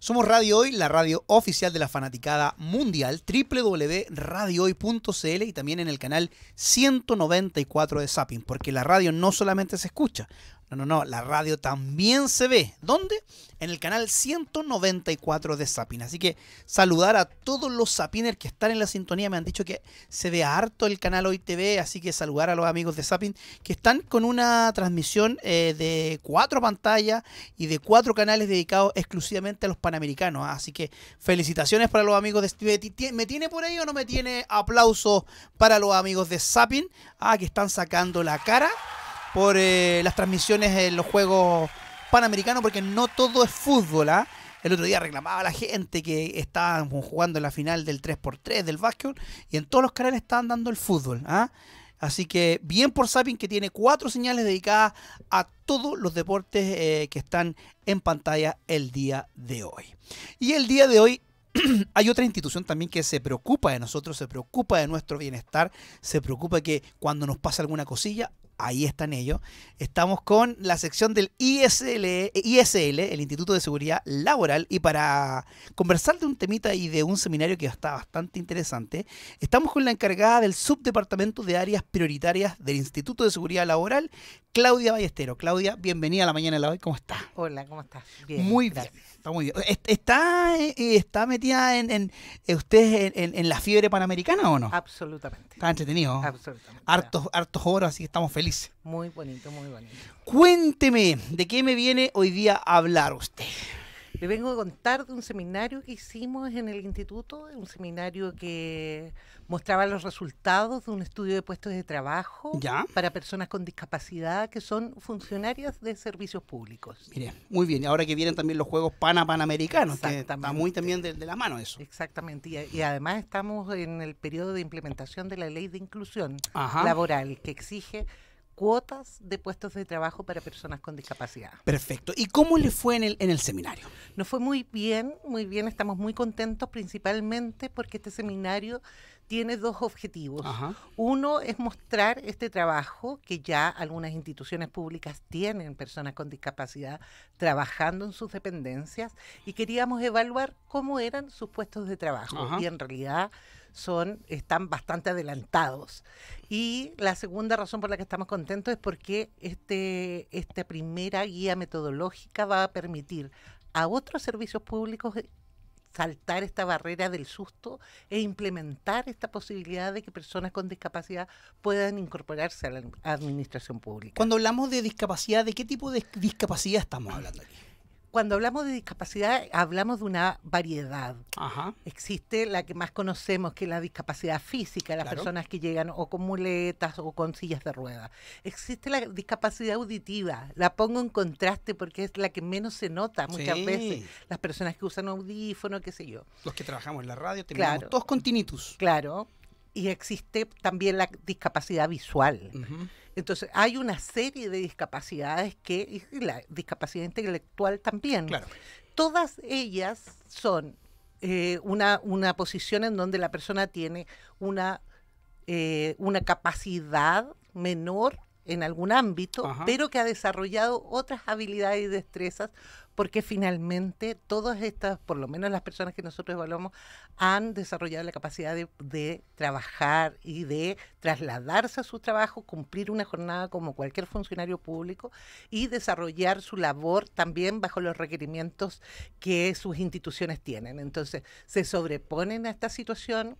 Somos Radio Hoy, la radio oficial de la fanaticada mundial, www.radiohoy.cl y también en el canal 194 de Sapping, porque la radio no solamente se escucha, no, no, no, la radio también se ve. ¿Dónde? En el canal 194 de Sapin. Así que saludar a todos los Sapiners que están en la sintonía. Me han dicho que se ve harto el canal Hoy TV, así que saludar a los amigos de Sapin que están con una transmisión eh, de cuatro pantallas y de cuatro canales dedicados exclusivamente a los panamericanos. ¿ah? Así que felicitaciones para los amigos de ¿Me tiene por ahí o no me tiene aplauso para los amigos de Sapin? Ah, que están sacando la cara por eh, las transmisiones en los Juegos Panamericanos, porque no todo es fútbol, ¿ah? El otro día reclamaba la gente que estaban jugando en la final del 3x3 del básquet y en todos los canales estaban dando el fútbol. ¿ah? Así que bien por Sapin que tiene cuatro señales dedicadas a todos los deportes eh, que están en pantalla el día de hoy. Y el día de hoy hay otra institución también que se preocupa de nosotros, se preocupa de nuestro bienestar, se preocupa que cuando nos pasa alguna cosilla, Ahí están ellos. Estamos con la sección del ISL, ISL, el Instituto de Seguridad Laboral, y para conversar de un temita y de un seminario que está bastante interesante, estamos con la encargada del Subdepartamento de Áreas Prioritarias del Instituto de Seguridad Laboral, Claudia Ballestero. Claudia, bienvenida a la mañana de la hoy. ¿Cómo estás? Hola, ¿cómo estás? Bien. Muy bien. Está muy bien. ¿Está, eh, está metida en, en eh, usted en, la fiebre panamericana o no? Absolutamente. Está entretenido. Absolutamente. Hartos, hartos oros, así estamos felices. Muy bonito, muy bonito. Cuénteme, ¿de qué me viene hoy día a hablar usted? Le vengo a contar de un seminario que hicimos en el instituto, un seminario que mostraba los resultados de un estudio de puestos de trabajo para personas con discapacidad que son funcionarias de servicios públicos. Mire, muy bien. y Ahora que vienen también los Juegos Pana Panamericanos, está muy también de, la mano eso. Exactamente. Y, además estamos en el periodo de implementación de la ley de inclusión laboral que exige cuotas de puestos de trabajo para personas con discapacidad. Perfecto. ¿Y cómo le fue en el, en el seminario? Nos fue muy bien, muy bien. Estamos muy contentos principalmente porque este seminario tiene dos objetivos. Uno es mostrar este trabajo que ya algunas instituciones públicas tienen personas con discapacidad trabajando en sus dependencias y queríamos evaluar cómo eran sus puestos de trabajo. Y en realidad son, están bastante adelantados. Y la segunda razón por la que estamos contentos es porque este, esta primera guía metodológica va a permitir a otros servicios públicos saltar esta barrera del susto e implementar esta posibilidad de que personas con discapacidad puedan incorporarse a la administración pública. Cuando hablamos de discapacidad, ¿de qué tipo de discapacidad estamos hablando aquí? cuando hablamos de discapacidad, hablamos de una variedad. Existe la que más conocemos, que es la discapacidad física, las personas que llegan o con muletas o con sillas de ruedas. Existe la discapacidad auditiva, la pongo en contraste porque es la que menos se nota muchas veces. Las personas que usan audífono, qué sé yo. Los que trabajamos en la radio, tenemos claro. todos con tinnitus. Claro, y existe también la discapacidad visual. Entonces, hay una serie de discapacidades que, y la discapacidad intelectual también. Todas ellas son eh, una, una posición en donde la persona tiene una, eh, una capacidad menor en algún ámbito, pero que ha desarrollado otras habilidades y destrezas, porque finalmente todas estas, por lo menos las personas que nosotros evaluamos, han desarrollado la capacidad de trabajar y de trasladarse a su trabajo, cumplir una jornada como cualquier funcionario público y desarrollar su labor también bajo los requerimientos que sus instituciones tienen. Entonces, se sobreponen a esta situación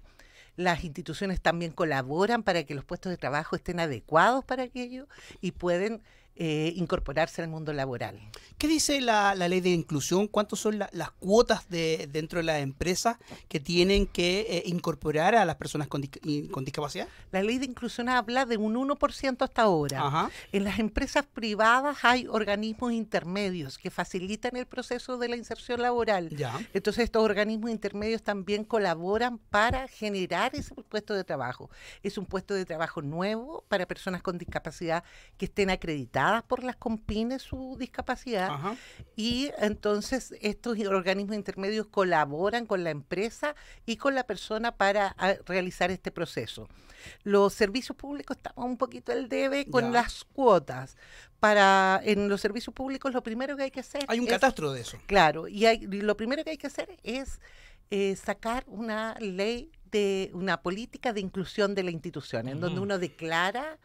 las instituciones también colaboran para que los puestos de trabajo estén adecuados para aquello y pueden eh, incorporarse al mundo laboral. ¿Qué dice la, ley de inclusión? ¿Cuántas son las cuotas de, dentro de las empresas que tienen que eh, incorporar a las personas con, discapacidad? La ley de inclusión habla de un 1% hasta ahora. En las empresas privadas hay organismos intermedios que facilitan el proceso de la inserción laboral. Entonces estos organismos intermedios también colaboran para generar ese puesto de trabajo. Es un puesto de trabajo nuevo para personas con discapacidad que estén acreditadas por las compines su discapacidad y entonces estos organismos intermedios colaboran con la empresa y con la persona para ah, realizar este proceso. Los servicios públicos estamos un poquito al debe con las cuotas. Para en los servicios públicos lo primero que hay que hacer hay un catastro de eso. Claro, y, lo primero que hay que hacer es eh, sacar una ley de una política de inclusión de la institución, en donde uno declara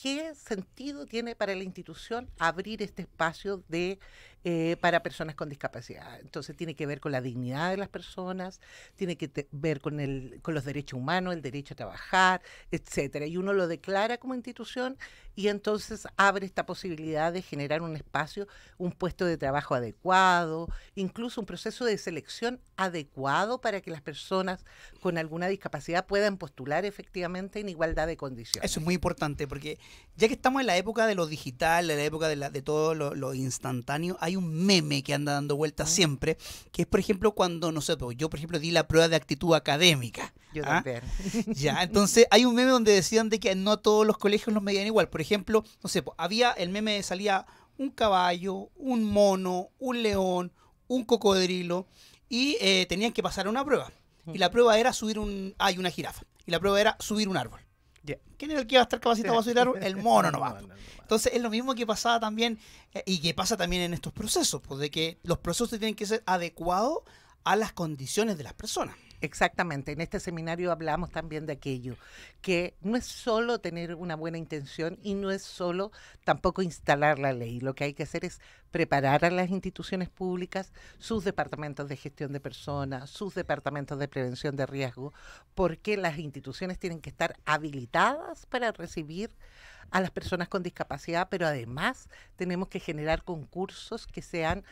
¿qué sentido tiene para la institución abrir este espacio de eh, para personas con discapacidad. Entonces tiene que ver con la dignidad de las personas, tiene que ver con, con los derechos humanos, el derecho a trabajar, etcétera. Y uno lo declara como institución y entonces abre esta posibilidad de generar un espacio, un puesto de trabajo adecuado, incluso un proceso de selección adecuado para que las personas con alguna discapacidad puedan postular efectivamente en igualdad de condiciones. Eso es muy importante porque ya que estamos en la época de lo digital, en la época de, la, de todo lo, lo instantáneo, hay un meme que anda dando vueltas siempre, que es, por ejemplo, cuando, no sé, yo, por ejemplo, di la prueba de actitud académica. ¿ah? Ya, entonces hay un meme donde decían de que no todos los colegios los medían igual. Por ejemplo, no sé, había el meme salía un caballo, un mono, un león, un cocodrilo, y eh, tenían que pasar una prueba. Y la prueba era subir un... hay una jirafa. Y la prueba era subir un árbol. ¿Quién es el que iba a estar capacitado a subir El mono nomás. Entonces es lo mismo que pasaba también eh, y que pasa también en estos procesos, pues de que los procesos tienen que ser adecuados a las condiciones de las personas. Exactamente, en este seminario hablamos también de aquello, que no es solo tener una buena intención y no es solo tampoco instalar la ley, lo que hay que hacer es preparar a las instituciones públicas, sus departamentos de gestión de personas, sus departamentos de prevención de riesgo, porque las instituciones tienen que estar habilitadas para recibir a las personas con discapacidad, pero además tenemos que generar concursos que sean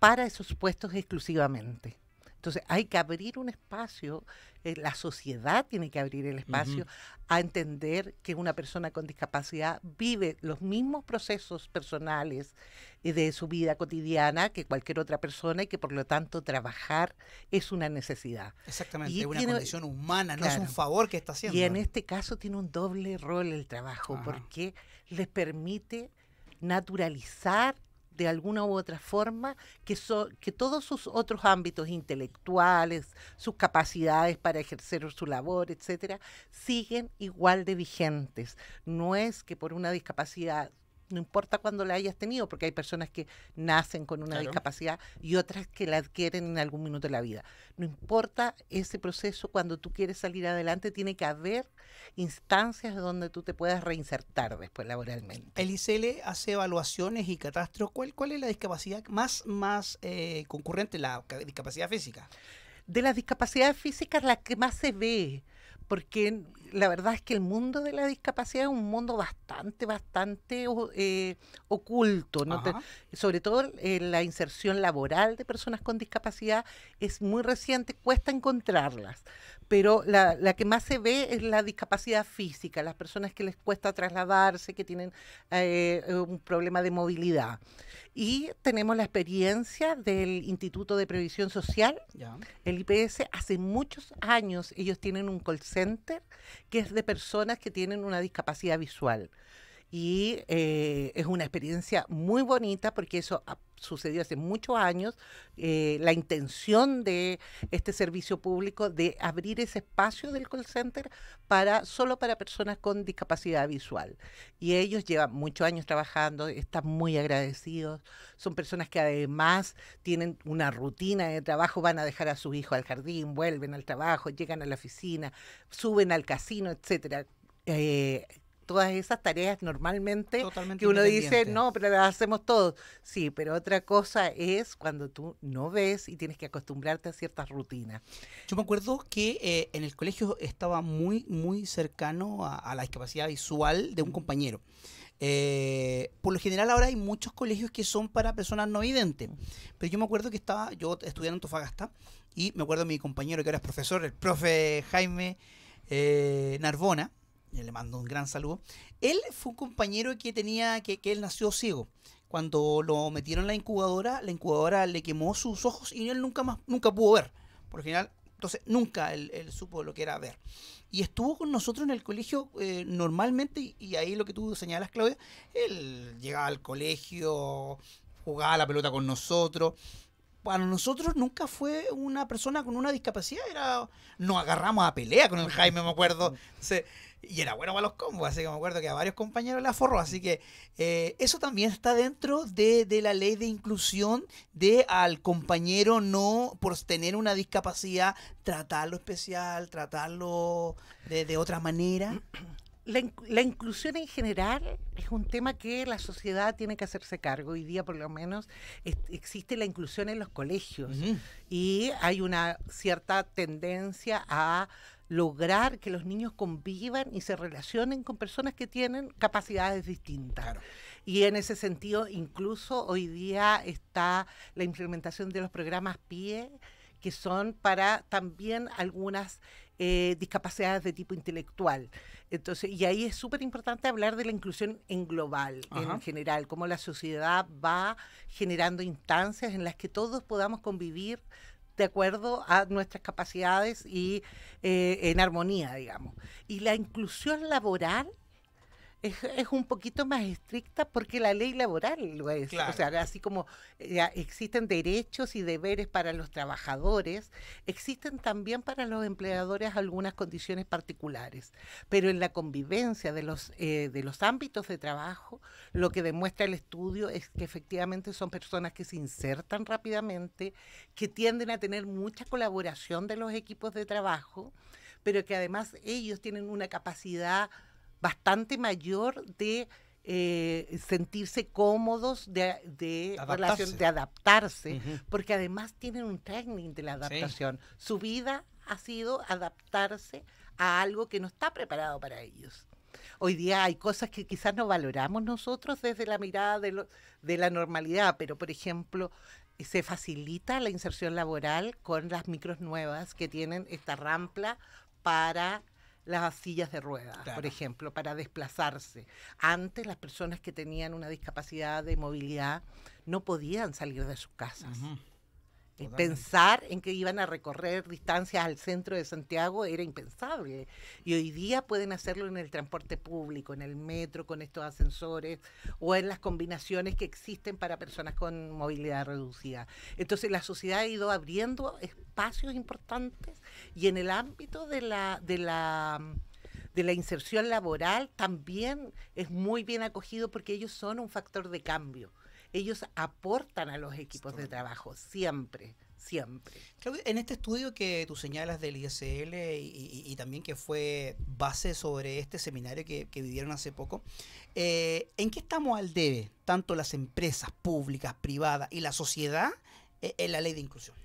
para esos puestos exclusivamente. Entonces hay que abrir un espacio, eh, la sociedad tiene que abrir el espacio a entender que una persona con discapacidad vive los mismos procesos personales eh, de su vida cotidiana que cualquier otra persona y que por lo tanto trabajar es una necesidad. Exactamente, es una condición humana, no es un favor que está haciendo. Y en este caso tiene un doble rol el trabajo porque les permite naturalizar de alguna u otra forma que, que todos sus otros ámbitos intelectuales, sus capacidades para ejercer su labor, etcétera, siguen igual de vigentes. No es que por una discapacidad no importa cuándo la hayas tenido, porque hay personas que nacen con una discapacidad y otras que la adquieren en algún minuto de la vida. No importa ese proceso, cuando tú quieres salir adelante, tiene que haber instancias donde tú te puedas reinsertar después laboralmente. El ICL hace evaluaciones y catastros. ¿Cuál, cuál es la discapacidad más, más eh, concurrente, la discapacidad física? De las discapacidades físicas, la que más se ve, porque la verdad es que el mundo de la discapacidad es un mundo bastante, bastante eh, oculto. sobre todo eh, la inserción laboral de personas con discapacidad es muy reciente, cuesta encontrarlas. Pero la, que más se ve es la discapacidad física, las personas que les cuesta trasladarse, que tienen eh, un problema de movilidad. Y tenemos la experiencia del Instituto de Previsión Social, el IPS, hace muchos años ellos tienen un call center que es de personas que tienen una discapacidad visual. Y eh, es una experiencia muy bonita porque eso ah, sucedió hace muchos años, eh, la intención de este servicio público de abrir ese espacio del call center para solo para personas con discapacidad visual. Y ellos llevan muchos años trabajando, están muy agradecidos, son personas que además tienen una rutina de trabajo, van a dejar a sus hijos al jardín, vuelven al trabajo, llegan a la oficina, suben al casino, etcétera. Eh, todas esas tareas normalmente que uno dice, no, pero las hacemos todos. Sí, pero otra cosa es cuando tú no ves y tienes que acostumbrarte a ciertas rutinas. Yo me acuerdo que eh, en el colegio estaba muy, muy cercano a, la discapacidad visual de un compañero. Eh, por lo general ahora hay muchos colegios que son para personas no videntes, pero yo me acuerdo que estaba, yo estudié en Antofagasta y me acuerdo de mi compañero que ahora es profesor, el profe Jaime eh, Narbona, eh, le mando un gran saludo. Él fue un compañero que tenía, que, él nació ciego. Cuando lo metieron en la incubadora, la incubadora le quemó sus ojos y él nunca más, nunca pudo ver. Por general, entonces nunca él, supo lo que era ver. Y estuvo con nosotros en el colegio eh, normalmente, y, ahí lo que tú señalas, Claudia, él llegaba al colegio, jugaba la pelota con nosotros. Para nosotros nunca fue una persona con una discapacidad, era nos agarramos a pelea con el Jaime, me acuerdo. Entonces, y era bueno para los combos, así que me acuerdo que a varios compañeros la forró. Así que eh, eso también está dentro de, la ley de inclusión de al compañero no, por tener una discapacidad, tratarlo especial, tratarlo de, otra manera. La, inclusión en general es un tema que la sociedad tiene que hacerse cargo. Hoy día, por lo menos, existe la inclusión en los colegios y hay una cierta tendencia a lograr que los niños convivan y se relacionen con personas que tienen capacidades distintas. Y en ese sentido, incluso hoy día está la implementación de los programas PIE, que son para también algunas eh, discapacidades de tipo intelectual. Entonces, y ahí es súper importante hablar de la inclusión en global, en general, cómo la sociedad va generando instancias en las que todos podamos convivir de acuerdo a nuestras capacidades y eh, en armonía, digamos. Y la inclusión laboral es, un poquito más estricta porque la ley laboral lo es. O sea, así como existen derechos y deberes para los trabajadores, existen también para los empleadores algunas condiciones particulares. Pero en la convivencia de los, eh, de los ámbitos de trabajo, lo que demuestra el estudio es que efectivamente son personas que se insertan rápidamente, que tienden a tener mucha colaboración de los equipos de trabajo, pero que además ellos tienen una capacidad bastante mayor de eh, sentirse cómodos, de, de, adaptarse. porque además tienen un training de la adaptación. Su vida ha sido adaptarse a algo que no está preparado para ellos. Hoy día hay cosas que quizás no valoramos nosotros desde la mirada de, de la normalidad, pero por ejemplo, se facilita la inserción laboral con las micros nuevas que tienen esta rampla para las sillas de ruedas, por ejemplo, para desplazarse. Antes las personas que tenían una discapacidad de movilidad no podían salir de sus casas. Pensar en que iban a recorrer distancias al centro de Santiago era impensable. Y hoy día pueden hacerlo en el transporte público, en el metro, con estos ascensores o en las combinaciones que existen para personas con movilidad reducida. Entonces la sociedad ha ido abriendo espacios importantes y en el ámbito de la, de la inserción laboral también es muy bien acogido porque ellos son un factor de cambio ellos aportan a los equipos de trabajo, siempre siempre. en este estudio que tú señalas del ISL y, también que fue base sobre este seminario que, vivieron hace poco, eh, ¿en qué estamos al debe, tanto las empresas públicas, privadas y la sociedad, eh, en la ley de inclusión?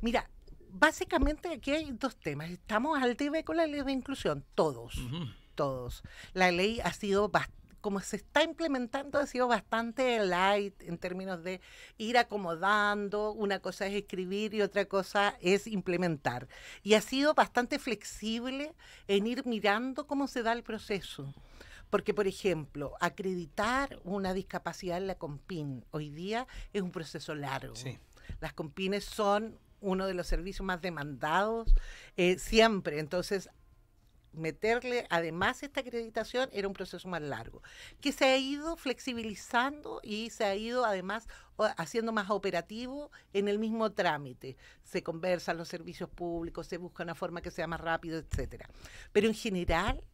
Mira, básicamente aquí hay dos temas. Estamos al debe con la ley de inclusión, todos. todos. La ley ha sido bastante como se está implementando ha sido bastante light en términos de ir acomodando, una cosa es escribir y otra cosa es implementar. Y ha sido bastante flexible en ir mirando cómo se da el proceso. Porque, por ejemplo, acreditar una discapacidad en la COMPIN hoy día es un proceso largo. Las COMPINES son uno de los servicios más demandados eh, siempre. Entonces, meterle además esta acreditación era un proceso más largo, que se ha ido flexibilizando y se ha ido además haciendo más operativo en el mismo trámite. Se conversan los servicios públicos, se busca una forma que sea más rápido, etcétera. Pero en general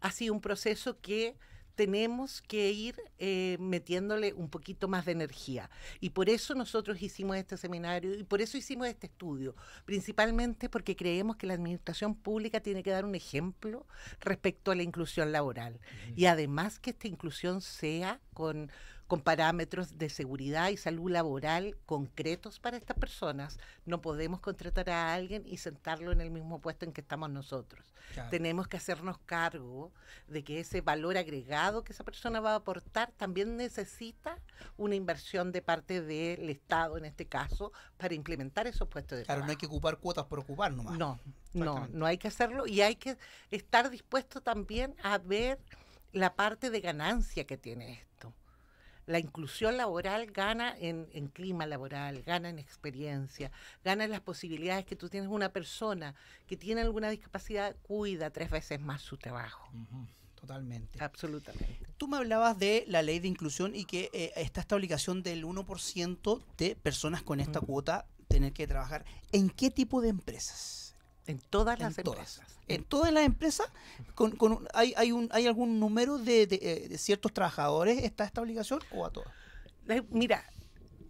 ha sido un proceso que tenemos que ir eh, metiéndole un poquito más de energía. Y por eso nosotros hicimos este seminario y por eso hicimos este estudio, principalmente porque creemos que la administración pública tiene que dar un ejemplo respecto a la inclusión laboral. Y además que esta inclusión sea con con parámetros de seguridad y salud laboral concretos para estas personas. No podemos contratar a alguien y sentarlo en el mismo puesto en que estamos nosotros. Tenemos que hacernos cargo de que ese valor agregado que esa persona va a aportar también necesita una inversión de parte del Estado, en este caso, para implementar esos puestos de trabajo. Claro, no hay que ocupar cuotas por ocupar nomás. No, no, no hay que hacerlo y hay que estar dispuesto también a ver la parte de ganancia que tiene esto la inclusión laboral gana en, clima laboral, gana en experiencia, gana en las posibilidades que tú tienes una persona que tiene alguna discapacidad, cuida tres veces más su trabajo. Totalmente. Absolutamente. Tú me hablabas de la ley de inclusión y que eh, está esta obligación del 1% de personas con esta cuota tener que trabajar. ¿En qué tipo de empresas? En todas las empresas. En todas las empresas con, hay, un, ¿hay algún número eh, de, ciertos trabajadores? ¿Está esta obligación o a todas? Eh, mira,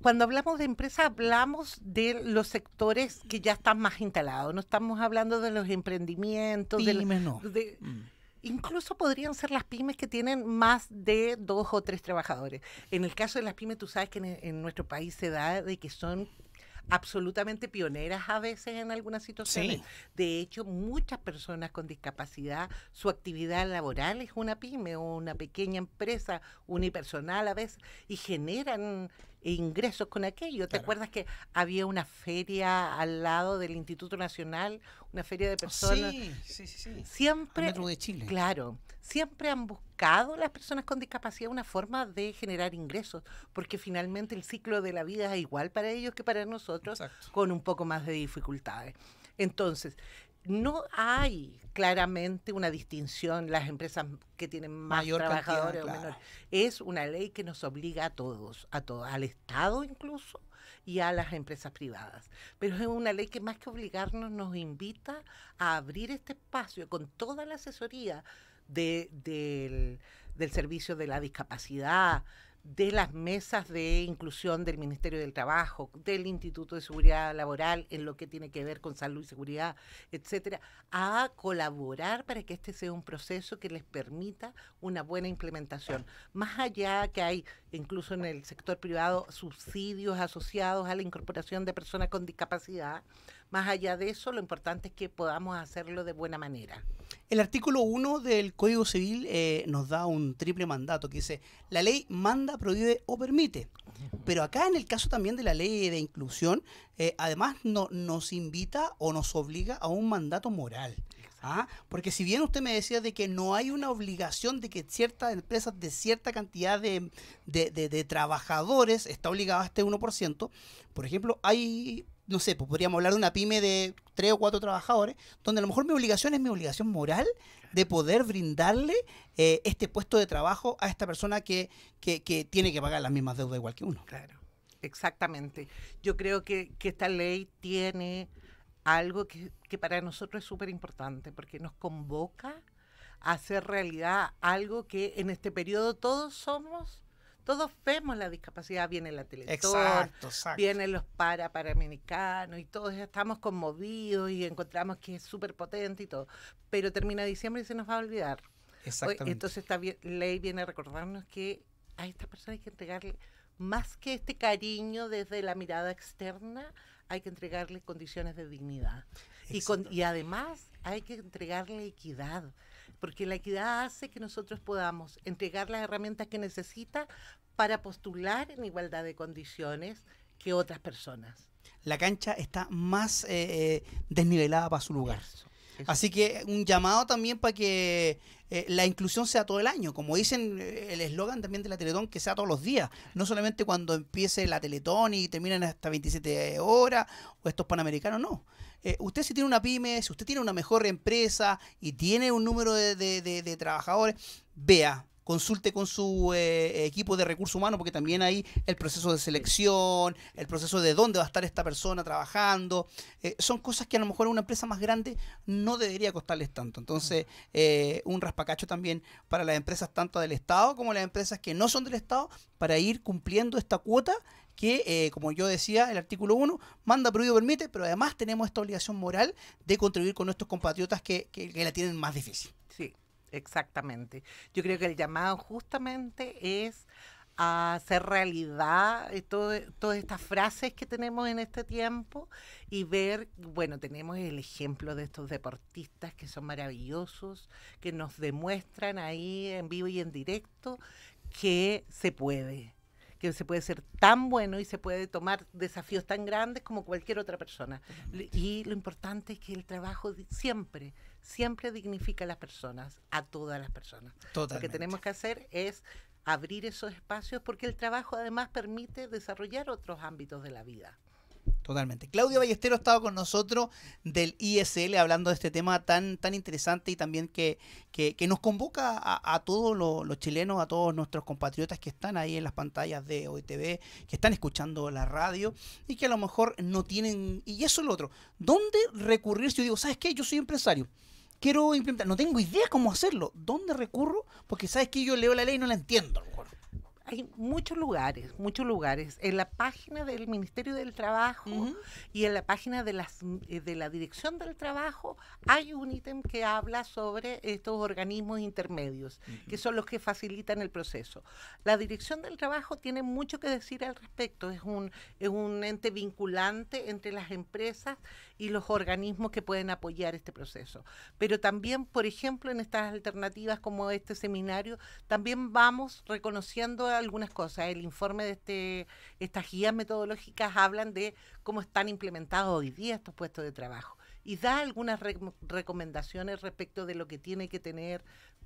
cuando hablamos de empresa hablamos de los sectores que ya están más instalados, no estamos hablando de los emprendimientos, pymes, de, no. Mm. Incluso podrían ser las pymes que tienen más de dos o tres trabajadores. En el caso de las pymes, tú sabes que en nuestro país se da de que son absolutamente pioneras a veces en algunas situaciones. De hecho, muchas personas con discapacidad, su actividad laboral es una pyme o una pequeña empresa unipersonal a veces y generan ingresos con aquello. ¿Te acuerdas que había una feria al lado del Instituto Nacional, una feria de personas? Sí, sí, sí. sí. Siempre. De Chile. Claro, siempre han buscado las personas con discapacidad una forma de generar ingresos, porque finalmente el ciclo de la vida es igual para ellos que para nosotros, con un poco más de dificultades. Entonces, no hay claramente una distinción las empresas que tienen más Mayor trabajadores o menores. Es una ley que nos obliga a todos, a todos, al Estado incluso y a las empresas privadas. Pero es una ley que más que obligarnos nos invita a abrir este espacio con toda la asesoría del, del servicio de la discapacidad, de las mesas de inclusión del Ministerio del Trabajo, del Instituto de Seguridad Laboral en lo que tiene que ver con salud y seguridad, etcétera, a colaborar para que este sea un proceso que les permita una buena implementación. Más allá que hay incluso en el sector privado subsidios asociados a la incorporación de personas con discapacidad, más allá de eso lo importante es que podamos hacerlo de buena manera. El artículo 1 del Código Civil eh, nos da un triple mandato que dice, la ley manda, prohíbe o permite. Pero acá en el caso también de la ley de inclusión, eh, además no, nos invita o nos obliga a un mandato moral. ¿ah? Porque si bien usted me decía de que no hay una obligación de que ciertas empresas de cierta cantidad de, de trabajadores está obligada a este 1%, por ejemplo, hay no sé, pues, podríamos hablar de una pyme de tres o cuatro trabajadores, donde a lo mejor mi obligación es mi obligación moral de poder brindarle eh, este puesto de trabajo a esta persona que, tiene que pagar las mismas deudas igual que uno. Claro, exactamente. Yo creo que, esta ley tiene algo que, que para nosotros es súper importante, porque nos convoca a hacer realidad algo que en este periodo todos somos todos vemos la discapacidad, viene la televisión, vienen los para paramedicanos y todos estamos conmovidos y encontramos que es súper potente y todo. Pero termina diciembre y se nos va a olvidar. Exactamente. entonces esta ley viene a recordarnos que a esta persona hay que entregarle más que este cariño desde la mirada externa, hay que entregarle condiciones de dignidad. Y, y además hay que entregarle equidad porque la equidad hace que nosotros podamos entregar las herramientas que necesita para postular en igualdad de condiciones que otras personas. La cancha está más eh, eh, desnivelada para su lugar. Así que un llamado también para que eh, la inclusión sea todo el año, como dicen el eslogan también de la Teletón, que sea todos los días, no solamente cuando empiece la Teletón y terminan hasta 27 horas o estos panamericanos, no, eh, usted si tiene una pyme, si usted tiene una mejor empresa y tiene un número de, trabajadores, vea, consulte con su eh, equipo de recursos humanos, porque también hay el proceso de selección, el proceso de dónde va a estar esta persona trabajando. Eh, son cosas que a lo mejor una empresa más grande no debería costarles tanto. Entonces, un raspacacho también para las empresas tanto del Estado como las empresas que no son del Estado para ir cumpliendo esta cuota que, eh, como yo decía, el artículo 1 manda, prohibido, permite, pero además tenemos esta obligación moral de contribuir con nuestros compatriotas que, la tienen más difícil. Sí, exactamente. Yo creo que el llamado justamente es a hacer realidad eh, todas estas frases que tenemos en este tiempo y ver, bueno, tenemos el ejemplo de estos deportistas que son maravillosos, que nos demuestran ahí en vivo y en directo que se puede, que se puede ser tan bueno y se puede tomar desafíos tan grandes como cualquier otra persona. Y lo importante es que el trabajo siempre, siempre dignifica a las personas, a todas las personas. Lo que tenemos que hacer es abrir esos espacios porque el trabajo además permite desarrollar otros ámbitos de la vida. Totalmente. Claudia Ballestero ha estado con nosotros del ISL hablando de este tema tan, tan interesante y también que, que, nos convoca a, todos los, chilenos, a todos nuestros compatriotas que están ahí en las pantallas de OITV, que están escuchando la radio y que a lo mejor no tienen... Y eso es lo otro. ¿Dónde recurrir si yo digo, ¿sabes qué? Yo soy empresario. Quiero implementar, no tengo idea cómo hacerlo. ¿Dónde recurro? Porque sabes que yo leo la ley y no la entiendo hay muchos lugares, muchos lugares. En la página del Ministerio del Trabajo y en la página de, las, eh, de la Dirección del Trabajo hay un ítem que habla sobre estos organismos intermedios, que son los que facilitan el proceso. La Dirección del Trabajo tiene mucho que decir al respecto. Es un, es un ente vinculante entre las empresas y los organismos que pueden apoyar este proceso. Pero también, por ejemplo, en estas alternativas como este seminario, también vamos reconociendo algunas cosas. El informe de este, estas guías metodológicas hablan de cómo están implementados hoy día estos puestos de trabajo y da algunas recomendaciones respecto de lo que tiene que tener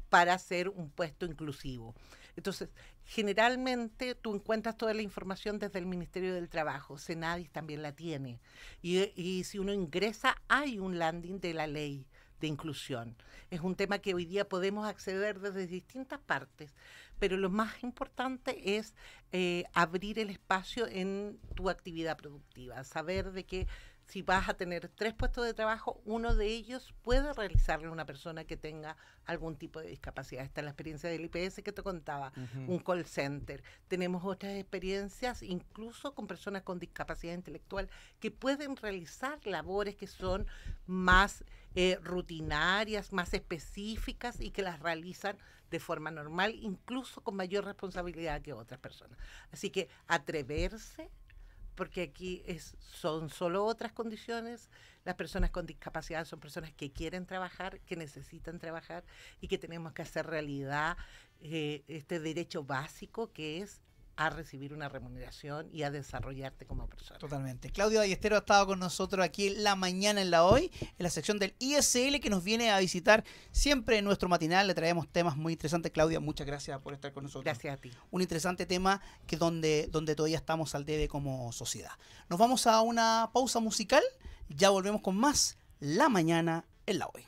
para ser un puesto inclusivo. Entonces, generalmente tú encuentras toda la información desde el Ministerio del Trabajo, Senadis también la tiene, y, y si uno ingresa hay un landing de la ley de inclusión. Es un tema que hoy día podemos acceder desde distintas partes pero lo más importante es eh, abrir el espacio en tu actividad productiva, saber de que si vas a tener tres puestos de trabajo, uno de ellos puede realizarlo una persona que tenga algún tipo de discapacidad. Está la experiencia del IPS que te contaba, un call center. Tenemos otras experiencias, incluso con personas con discapacidad intelectual, que pueden realizar labores que son más eh, rutinarias, más específicas y que las realizan de forma normal, incluso con mayor responsabilidad que otras personas. Así que atreverse, porque aquí es, son solo otras condiciones. Las personas con discapacidad son personas que quieren trabajar, que necesitan trabajar y que tenemos que hacer realidad eh, este derecho básico que es a recibir una remuneración y a desarrollarte como persona. Totalmente. Claudia Ballestero ha estado con nosotros aquí la mañana, en la hoy, en la sección del ISL que nos viene a visitar siempre en nuestro matinal. Le traemos temas muy interesantes. Claudia, muchas gracias por estar con nosotros. Gracias a ti. Un interesante tema que donde, donde todavía estamos al debe como sociedad. Nos vamos a una pausa musical. Ya volvemos con más La Mañana en la Hoy.